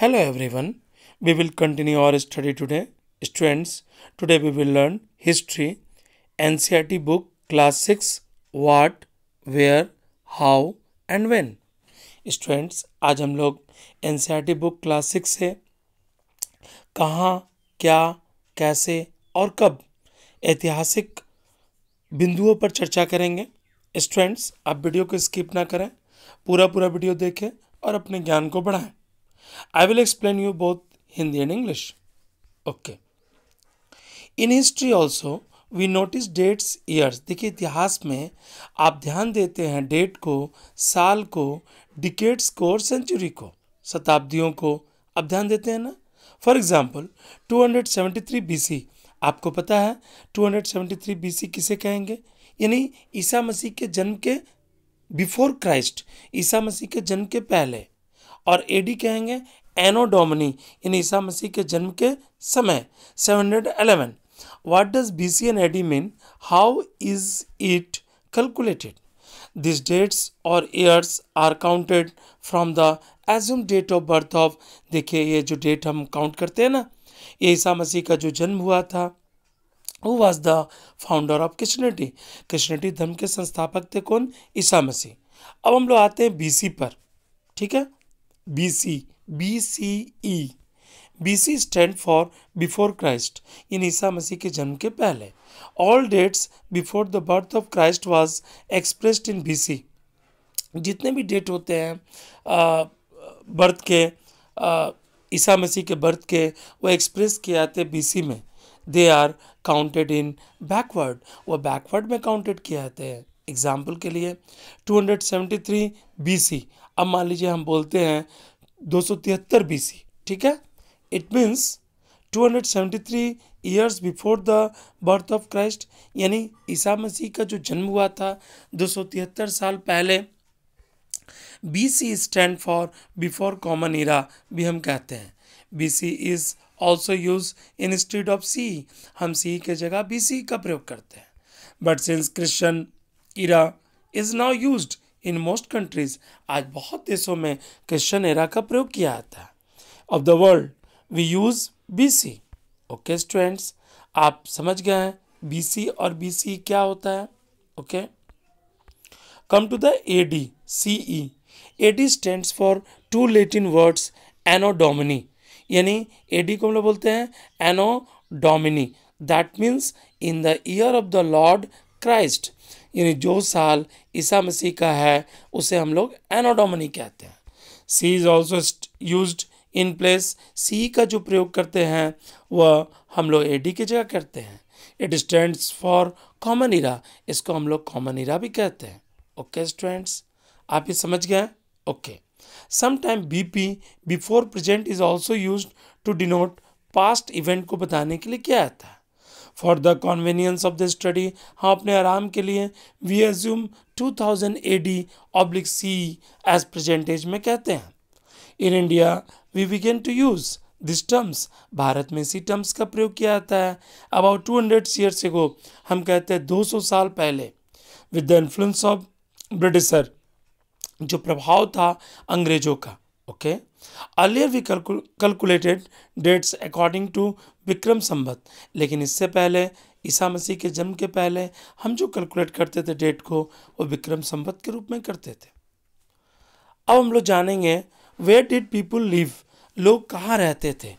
Hello everyone we will continue our study today students today we will learn history NCERT book class six what where how and when students आज हम लोग NCERT book class six से कहाँ क्या कैसे और कब ऐतिहासिक बिंदुओं पर चर्चा करेंगे स्टूडेंट्स आप वीडियो को स्किप ना करें पूरा पूरा वीडियो देखें और अपने ज्ञान को बढ़ाएं I will explain you both Hindi and English. Okay. In history also we notice dates, years. देखिए इतिहास में आप ध्यान देते हैं डेट को साल को डिकेट्स को और सेंचुरी को शताब्दियों को आप ध्यान देते हैं ना फॉर एग्जाम्पल 273 बीसी आपको पता है 273 बीसी किसे कहेंगे यानी ईसा मसीह के जन्म के बिफोर क्राइस्ट ईसा मसीह के जन्म के पहले 273 और एडी कहेंगे एनो डोमनी इन ईसा मसीह के जन्म के समय 711 what does B C and AD mean how is it calculated this dates और years are counted from the assume date of birth of देखिए ये जो डेट हम काउंट करते हैं ना ये ईसा मसीह का जो जन्म हुआ था वो was the founder of Christianity Christianity धर्म के संस्थापक थे कौन ईसा मसीह अब हम लोग आते हैं बीसी पर ठीक है B B C C E B C stand for before Christ in ईसा मसीह के जन्म के पहले all dates before the birth of Christ was expressed in B C जितने भी डेट होते हैं बर्थ के ईसा मसीह के बर्थ के वो एक्सप्रेस किए जाते बी सी में they are counted in backward वो बैकवर्ड में काउंटेड किए जाते हैं एग्ज़ाम्पल के लिए 273 बीसी अब मान लीजिए हम बोलते हैं 273 बीसी ठीक है it means 273 years before the birth of Christ यानी ईसा मसीह का जो जन्म हुआ था 273 साल पहले B C stand for before common era भी हम कहते हैं B C is also use in instead of C हम सी के जगह बी सी का प्रयोग करते हैं but since Christian era is now use in most countries आज बहुत देशों में क्रिश्चन एरा का प्रयोग किया जाता है of the world we use B C okay students आप समझ गए हैं बी सी और बी सी क्या होता है okay come to the A D C E A D stands for two Latin words anno domini यानी ए डी को हम लोग बोलते हैं anno domini that means in the year of the lord Christ यानी जो साल ईसा मसीह का है उसे हम लोग एनोडोमनी कहते हैं C is also use in place C का जो प्रयोग करते हैं वह हम लोग ए डी की जगह करते हैं it stands for common era इसको हम लोग कॉमन इरा भी कहते हैं ओके स्टूडेंट्स आप ये समझ गए okay sometime B P before present is also use to denote past event को बताने के लिए क्या आता है for the convenience of the study हम अपने आराम के लिए we assume 2000 thousand A D oblique C as present age में कहते हैं in India we begin to use this terms भारत में इसी टर्म्स का प्रयोग किया जाता है अबाउट टू हंड्रेड से गो हम कहते हैं दो सौ साल पहले with the influence of Britisher जो प्रभाव था अंग्रेजों का okay earlier we calculated dates according to Vikram Samvat लेकिन इससे पहले ईसा मसीह के जन्म के पहले हम जो कैलकुलेट करते थे डेट को वो विक्रम संबत के रूप में करते थे अब हम लोग जानेंगे वेयर डिड पीपुल लिव लोग कहाँ रहते थे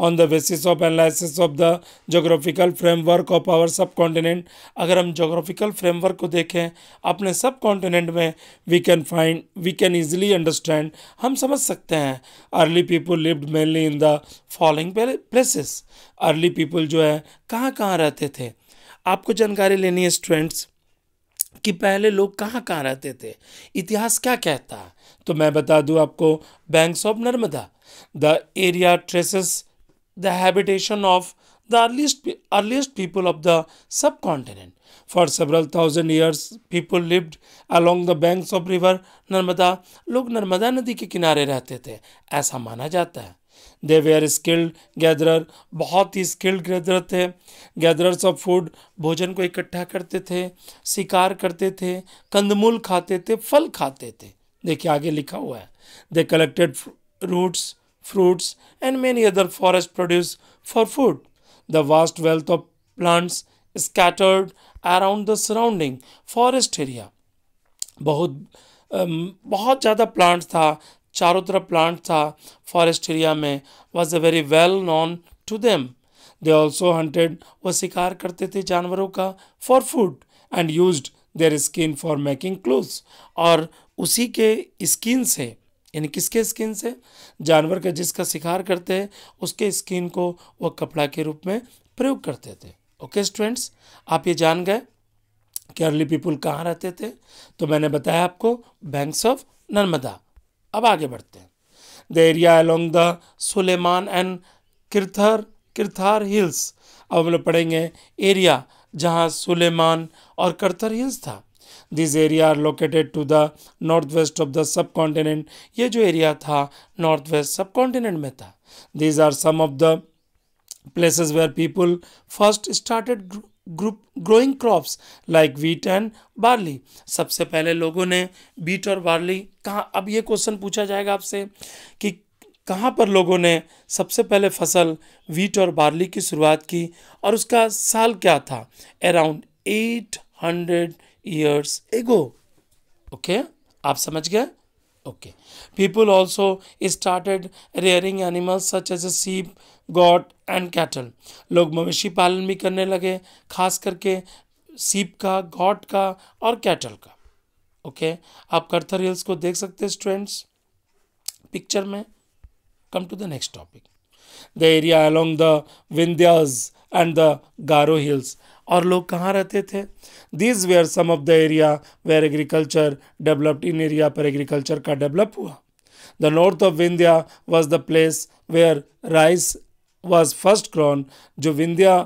on the basis of analysis of the geographical framework of our subcontinent अगर हम जोग्राफिकल फ्रेमवर्क को देखें अपने सब कॉन्टिनेंट में we can find we can easily understand हम समझ सकते हैं early people lived mainly in the following places early people जो है कहाँ कहाँ रहते थे आपको जानकारी लेनी है स्टूडेंट्स कि पहले लोग कहाँ कहाँ रहते थे इतिहास क्या कहता है तो मैं बता दूँ आपको banks of Narmada the area traces the habitation of the earliest, earliest people of the subcontinent. For several thousand years, people lived along the banks of river Narmada. log narmada nadi ke kinare rehte the aisa mana jata hai they were skilled gatherer bahut hi skilled gatherer the gatherers of food bhojan ko ikattha karte the shikar karte the kandmul khate the phal khate the dekhiye aage likha hua hai they collected roots fruits, and many other forest produce for food. The vast wealth of plants scattered around the surrounding forest area. बहुत बहुत ज़्यादा plant था चारों तरफ plant था forest area में was a very well known to them they also hunted वह शिकार करते थे जानवरों का for food and use their skin for making clothes और उसी के स्किन से यानी किसके स्किन से जानवर का जिसका शिकार करते हैं उसके स्किन को वह कपड़ा के रूप में प्रयोग करते थे ओके स्टूडेंट्स आप ये जान गए कि अर्ली पीपुल कहाँ रहते थे तो मैंने बताया आपको बैंक्स ऑफ नर्मदा अब आगे बढ़ते हैं the area along the Sulaiman and Kirthar Kirthar hills अब हम लोग पढ़ेंगे एरिया जहाँ सुलेमान और करथर हिल्स था this area are located to the north west of the subcontinent ये जो एरिया था नॉर्थ वेस्ट सब कॉन्टिनेंट में था these are some of the places where people first started group growing crops like wheat and barley सबसे पहले लोगों ने बीट और बार्ली कहाँ अब ये क्वेश्चन पूछा जाएगा आपसे कि कहाँ पर लोगों ने सबसे पहले फसल वीट और बार्ली की शुरुआत की और उसका साल क्या था around eight hundred years ago. Okay, आप समझ गए okay people also started rearing animals such as sheep goat and cattle लोग मवेशी पालन भी करने लगे खास करके सीप का गॉट का और कैटल का ओके okay? आप करथर हिल्स को देख सकते हैं स्टूडेंट्स पिक्चर में come to the next topic the area along the Vindhyas and the Garo hills और लोग कहाँ रहते थे this were some of the area where agriculture developed in area पर एग्रीकल्चर का डेवलप हुआ the north of Vindhya was the place where rice was first grown जो विंध्या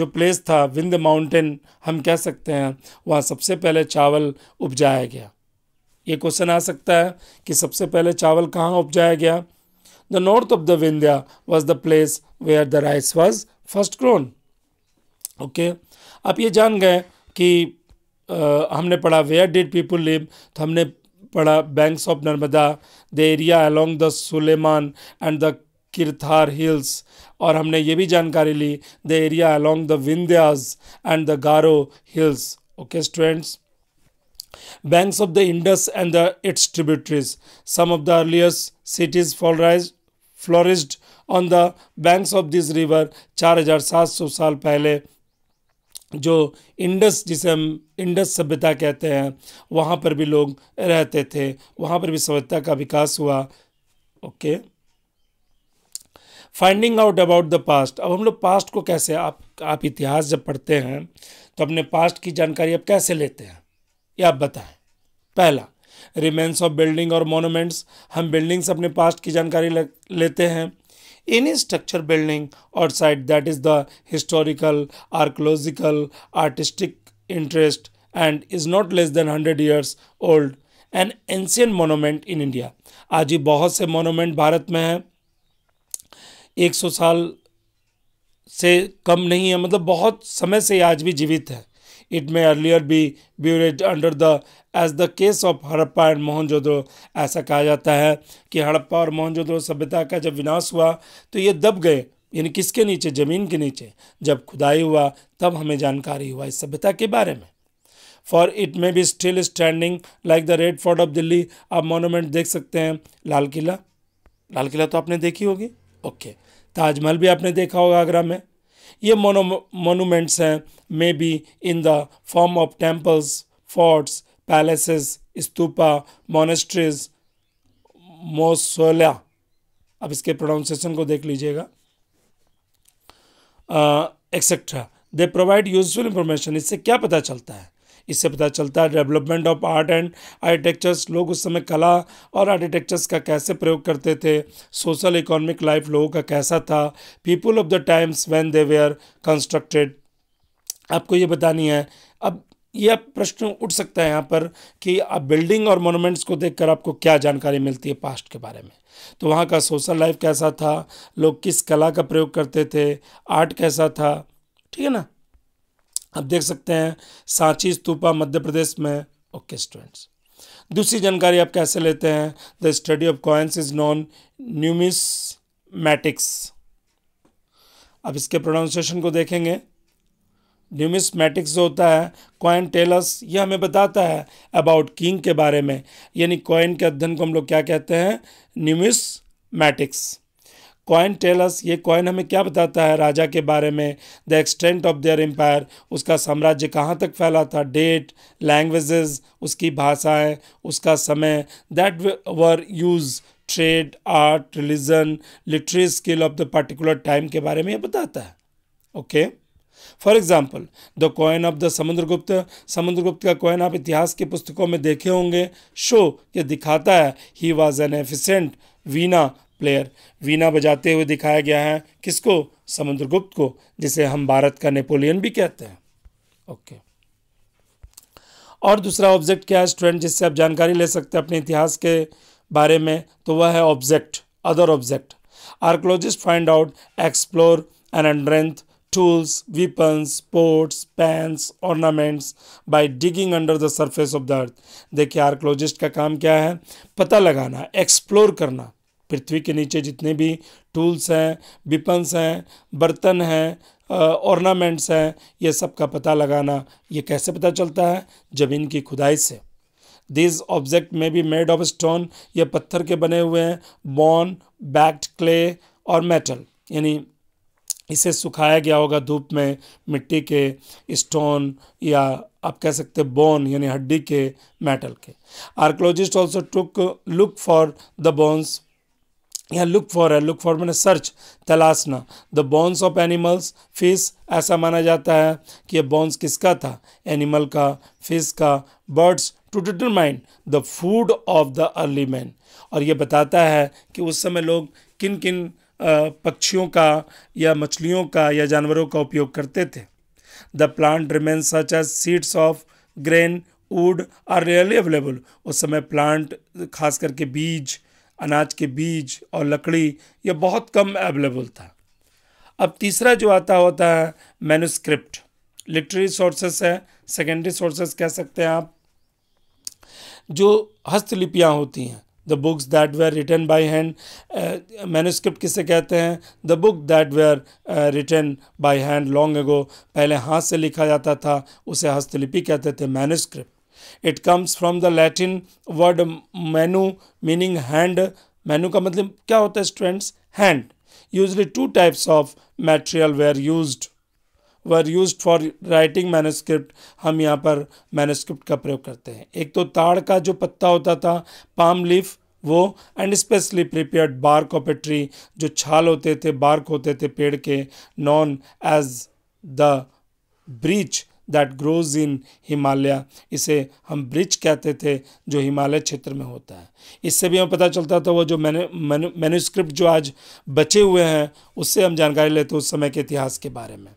जो प्लेस था विंध्य माउंटेन हम कह सकते हैं वहाँ सबसे पहले चावल उपजाया गया ये क्वेश्चन आ सकता है कि सबसे पहले चावल कहाँ उपजाया गया the north of the Vindhya was the place where the rice was first grown okay आप ये जान गए कि आ, हमने पढ़ा वेयर डिड पीपल लिव तो हमने पढ़ा banks of Narmada the area along the Sulaiman and the Kirthar hills और हमने ये भी जानकारी ली the area along the Vindhyas and the Garo hills okay students banks of the indus and the, its tributaries some of the earliest cities flourished flourished on the banks of this river 4700 साल पहले जो Indus जिसे हम Indus सभ्यता कहते हैं वहाँ पर भी लोग रहते थे वहाँ पर भी सभ्यता का विकास हुआ okay finding out about the past अब हम लोग पास्ट को कैसे आप आप इतिहास जब पढ़ते हैं तो अपने पास्ट की जानकारी आप कैसे लेते हैं ये आप बताएं पहला रिमेंस ऑफ बिल्डिंग और मोनूमेंट्स हम बिल्डिंग्स अपने पास्ट की जानकारी लेते हैं any structure building or site that is the historical, archaeological, artistic interest and is not less than 100 years old an ancient monument in india aaj he bahut se monument bharat mein hai 100 saal से कम नहीं है मतलब बहुत समय से आज भी जीवित है It may earlier be buried under the as the case of Harappa and Mohenjodaro ऐसा कहा जाता है कि हड़प्पा और मोहनजोदड़ो सभ्यता का जब विनाश हुआ तो ये दब गए यानी किसके नीचे ज़मीन के नीचे जब खुदाई हुआ तब हमें जानकारी हुआ इस सभ्यता के बारे में for it may be still standing like the Red Fort of Delhi आप मोनोमेंट देख सकते हैं लाल किला लाल किला तो आपने देखी होगी ओके ताजमहल भी आपने देखा होगा आगरा में ये मोनूमेंट्स हैं may be in the form of temples forts palaces stupa monasteries mausoleum अब इसके प्रोनाउंसिएशन को देख लीजिएगा etcetera they provide useful information इससे क्या पता चलता है इससे पता चलता है development of art and architectures लोग उस समय कला और आर्किटेक्चर्स का कैसे प्रयोग करते थे सोशल इकोनॉमिक लाइफ लोगों का कैसा था people of the times when they were constructed आपको ये बतानी है अब यह प्रश्न उठ सकता है यहाँ पर कि आप बिल्डिंग और मोनूमेंट्स को देखकर आपको क्या जानकारी मिलती है पास्ट के बारे में तो वहाँ का सोशल लाइफ कैसा था लोग किस कला का प्रयोग करते थे आर्ट कैसा था ठीक है ना आप देख सकते हैं सांची स्तूपा मध्य प्रदेश में ओके स्टूडेंट्स दूसरी जानकारी आप कैसे लेते हैं the study of coins is known numismatics अब इसके प्रोनाउंसिएशन को देखेंगे न्यूमिस मैटिक्स जो होता है कॉइन टेलर्स ये हमें बताता है अबाउट किंग के बारे में यानी कॉइन के अध्ययन को हम लोग क्या कहते हैं न्यूमिस मैटिक्स कॉइन टेलस ये कॉइन हमें क्या बताता है राजा के बारे में the extent of their empire उसका साम्राज्य कहाँ तक फैला था डेट लैंग्वेजेस उसकी भाषाएं उसका समय that were use trade art religion literary skill of the particular time के बारे में ये बताता है okay for example the coin of the Samudragupta Samudragupta का कॉइन आप इतिहास की पुस्तकों में देखे होंगे शो ये दिखाता है he was an efficient veena player veena बजाते हुए दिखाया गया है किसको समुद्रगुप्त को जिसे हम भारत का नेपोलियन भी कहते हैं ओके और दूसरा ऑब्जेक्ट क्या है स्टूडेंट जिससे आप जानकारी ले सकते हैं अपने इतिहास के बारे में तो वह है object other object archaeologist find out explore and एंड्रेंथ tools weapons pots pans ornaments by digging under the surface of the earth देखिए आर्कोलॉजिस्ट का काम क्या है पता लगाना एक्सप्लोर करना पृथ्वी के नीचे जितने भी टूल्स हैं विपन्स हैं बर्तन हैं ऑर्नामेंट्स हैं ये सब का पता लगाना ये कैसे पता चलता है ज़मीन की खुदाई से दिस ऑब्जेक्ट में भी मेड ऑफ स्टोन या पत्थर के बने हुए हैं बॉन बैक्ड क्ले और मेटल यानी इसे सुखाया गया होगा धूप में मिट्टी के स्टोन या आप कह सकते हैं बोन यानी हड्डी के मेटल के archaeologist also took look for the bones या लुक फॉर है लुक फॉर मैंने सर्च तलाशना the bones of animals fish ऐसा माना जाता है कि यह बॉन्स किसका था एनिमल का फिश का birds to determine the food of the early man और ये बताता है कि उस समय लोग किन किन पक्षियों का या मछलियों का या जानवरों का उपयोग करते थे the plant remain such as seeds of grain wood are rarely available उस समय प्लांट खास करके बीज अनाज के बीज और लकड़ी यह बहुत कम अवेलेबल था अब तीसरा जो आता होता है मैनुस्क्रिप्ट लिटरेरी सोर्सेस है सेकेंडरी सोर्सेस कह सकते हैं आप जो हस्तलिपियाँ होती हैं the books that were written by hand manuscript किसे कहते हैं the book that were written by hand long ago पहले हाथ से लिखा जाता था उसे हस्तलिपि कहते थे manuscript it comes from the Latin word manu meaning hand manu का मतलब क्या होता है students hand usually two types of material were use were use for writing manuscript हम यहाँ पर मैनोस्क्रिप्ट का प्रयोग करते हैं एक तो ताड़ का जो पत्ता होता था पाम लीफ वो and specially prepared bark of a tree जो छाल होते थे बार्क होते थे पेड़ के known as the birch that grows in Himalaya इसे हम ब्रिज कहते थे जो हिमालय क्षेत्र में होता है इससे भी हमें पता चलता था वो जो मैंने मैन्यूस्क्रिप्ट जो आज बचे हुए हैं उससे हम जानकारी लेते उस समय के इतिहास के बारे में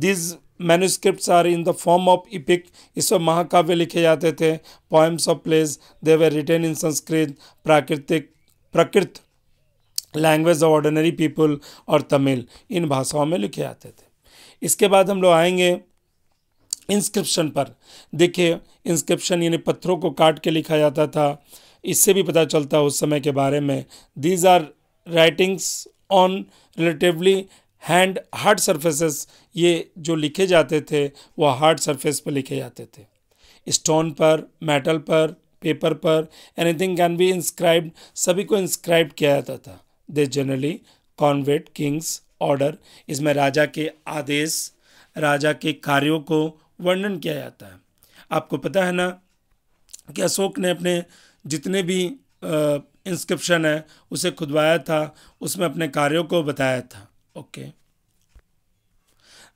these manuscript are in the form of epic इस पर महाकाव्य लिखे जाते थे poems of place they written written in Sanskrit प्राकृतिक Prakrit language of ordinary people और तमिल इन भाषाओं में लिखे जाते थे इसके बाद हम लोग आएंगे इंस्क्रिप्शन पर देखिए इंस्क्रिप्शन यानी पत्थरों को काट के लिखा जाता था इससे भी पता चलता है उस समय के बारे में these are writings on relatively hand hard surfaces ये जो लिखे जाते थे वो हार्ड सर्फेस पर लिखे जाते थे स्टोन पर मेटल पर पेपर पर एनीथिंग कैन बी इंस्क्राइब्ड सभी को इंस्क्राइब किया जाता था they generally conveyed kings order इसमें राजा के आदेश राजा के कार्यों को वर्णन किया जाता है आपको पता है ना कि अशोक ने अपने जितने भी इंस्क्रिप्शन है उसे खुदवाया था उसमें अपने कार्यों को बताया था okay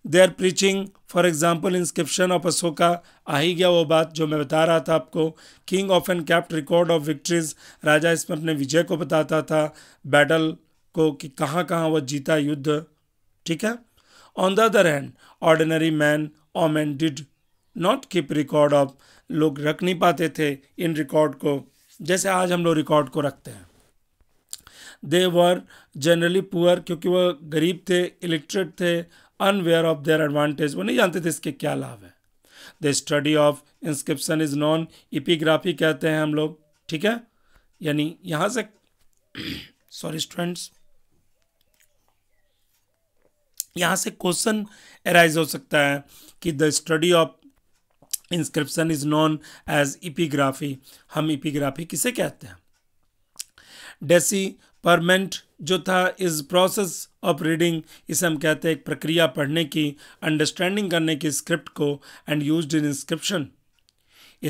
they are preaching for example inscription of Ashoka आ ही गया वो बात जो मैं बता रहा था आपको king of and kept record of victories राजा इसमें अपने विजय को बताता था बैटल को कि कहाँ कहाँ वह जीता युद्ध ठीक है on the other hand ordinary man women did not keep record of लोग रख नहीं पाते थे इन रिकॉर्ड को जैसे आज हम लोग रिकॉर्ड को रखते हैं दे वर जनरली पुअर क्योंकि वह गरीब थे इलिटरेट थे अनवेयर ऑफ देयर एडवांटेज वो नहीं जानते थे इसके क्या लाभ है the study of inscription is known epigraphy कहते हैं हम लोग ठीक है यानी यहाँ से सॉरी स्टूडेंट्स यहाँ से क्वेश्चन एराइज हो सकता है कि the study of inscription is known as epigraphy हम इपीग्राफी किसे कहते हैं डेसी परमेंट जो था इस प्रोसेस ऑफ रीडिंग इसे हम कहते हैं एक प्रक्रिया पढ़ने की अंडरस्टैंडिंग करने की स्क्रिप्ट को and use in inscription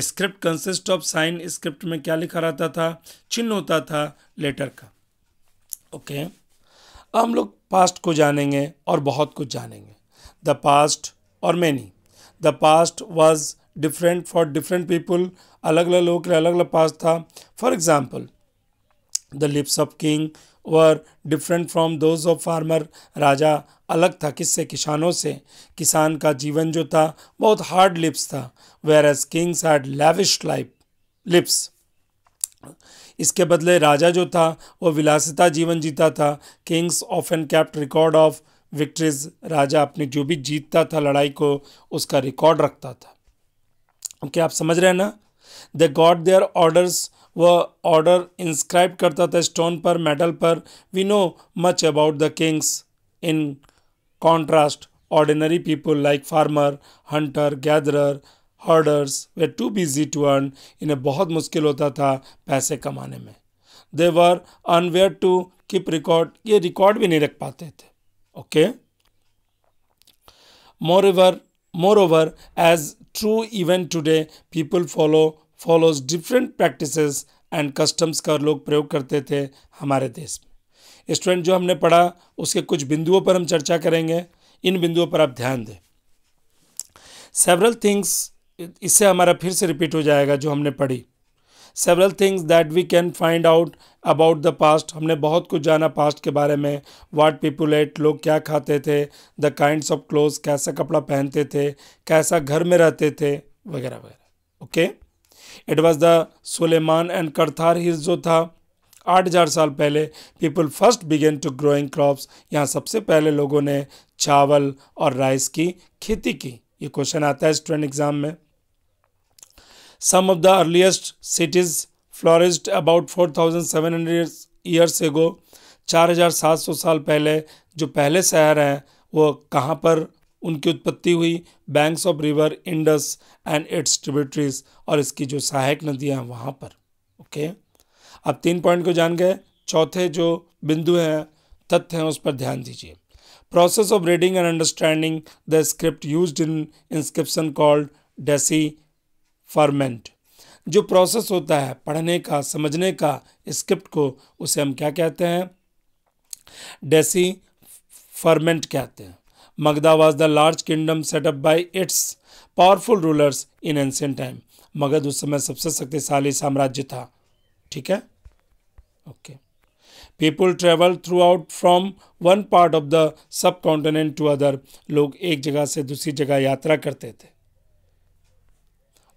script consist of sign script में क्या लिखा रहता था चिन्ह होता था लेटर का ओके okay. अब हम लोग पास्ट को जानेंगे और बहुत कुछ जानेंगे द पास्ट और many the past was different for different people अलग अलग लोगों के लिए अलग अलग पास्ट था for example the lips of king were different from those of farmer राजा अलग था किससे किसानों से किसान का जीवन जो था बहुत हार्ड लिप्स था where as kings had lavish life lips इसके बदले राजा जो था वो विलासिता जीवन जीता था kings of and kept record of victories राजा अपने जो भी जीतता था लड़ाई को उसका रिकॉर्ड रखता था ओके okay, आप समझ रहे हैं ना दे गॉड देयर ऑर्डर्स वह ऑर्डर इंस्क्राइब करता था स्टोन पर मेडल पर we know much about the kings in contrast ordinary people like farmer hunter gatherer herders were too busy to earn इन्हें बहुत मुश्किल होता था पैसे कमाने में they were unaware to keep record ये रिकॉर्ड भी नहीं रख पाते थे okay moreover moreover as true event today people follow follows different practice and customs का लोग प्रयोग करते थे हमारे देश में स्टूडेंट जो हमने पढ़ा उसके कुछ बिंदुओं पर हम चर्चा करेंगे इन बिंदुओं पर आप ध्यान दें सेवरल थिंग्स इससे हमारा फिर से रिपीट हो जाएगा जो हमने पढ़ी several things that we can find out about the past हमने बहुत कुछ जाना पास्ट के बारे में वाट पीपुल एट लोग क्या खाते थे द काइंड ऑफ क्लोथ्स कैसा कपड़ा पहनते थे कैसा घर में रहते थे वगैरह वगैरह okay it was the Sulaiman and Kirthar hills जो था आठ हज़ार साल पहले people first began to growing crops यहाँ सबसे पहले लोगों ने चावल और राइस की खेती की ये क्वेश्चन आता है स्टूडेंट एग्ज़ाम में some of the cities Some of the earliest cities flourished about चार हजार सात सौ साल पहले जो पहले शहर हैं वो कहाँ पर उनकी उत्पत्ति हुई banks of river Indus and its tributaries और इसकी जो सहायक नदियाँ हैं वहाँ पर ओके okay? अब तीन पॉइंट को जान गए चौथे जो बिंदु हैं तथ्य हैं उस पर ध्यान दीजिए process of reading and understanding the script use in inscription called decipherment जो प्रोसेस होता है पढ़ने का समझने का स्क्रिप्ट को उसे हम क्या कहते हैं डेसी फर्मेंट कहते हैं Magadha was the large kingdom setup by its powerful rulers in ancient time Magadha उस समय सबसे शक्तिशाली साम्राज्य था ठीक है okay people travel throughout from one part of the subcontinent to other लोग एक जगह से दूसरी जगह यात्रा करते थे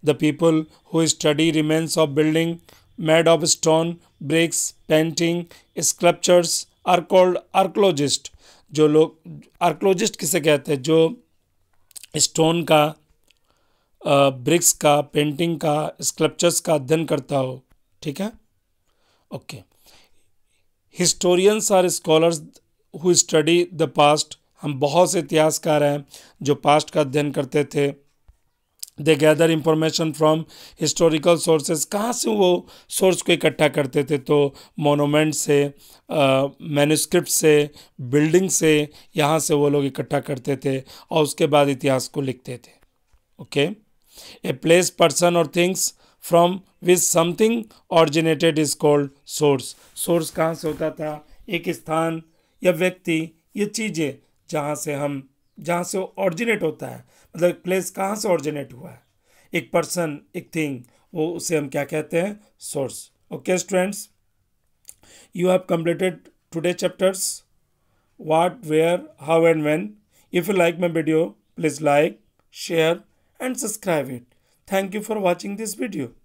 The people who study remains of building made of stone, bricks, painting, sculptures are called archaeologists. जो लोग आर्कोलॉजिस्ट किसे कहते हैं जो स्टोन का ब्रिक्स का पेंटिंग का स्कल्पचर्स का अध्ययन करता हो ठीक है okay historians are scholars who study the past हम बहुत से इतिहासकार हैं जो पास्ट का अध्ययन करते थे they gather information from historical sources कहाँ से वो सोर्स को इकट्ठा करते थे तो मोनोमेंट से मैनुस्क्रिप्ट uh, से बिल्डिंग से यहाँ से वो लोग इकट्ठा करते थे और उसके बाद इतिहास को लिखते थे ओके ए प्लेस पर्सन और things from with something originated is called source source कहाँ से होता था एक स्थान या व्यक्ति ये चीज़ें जहाँ से हम जहाँ से ऑरिजिनेट होता है मतलब प्लेस कहाँ से ऑरिजिनेट हुआ है एक पर्सन एक थिंग वो उसे हम क्या कहते हैं source okay students you have completed today chapters what where how and when if you like my video please like share and subscribe it thank you for watching this video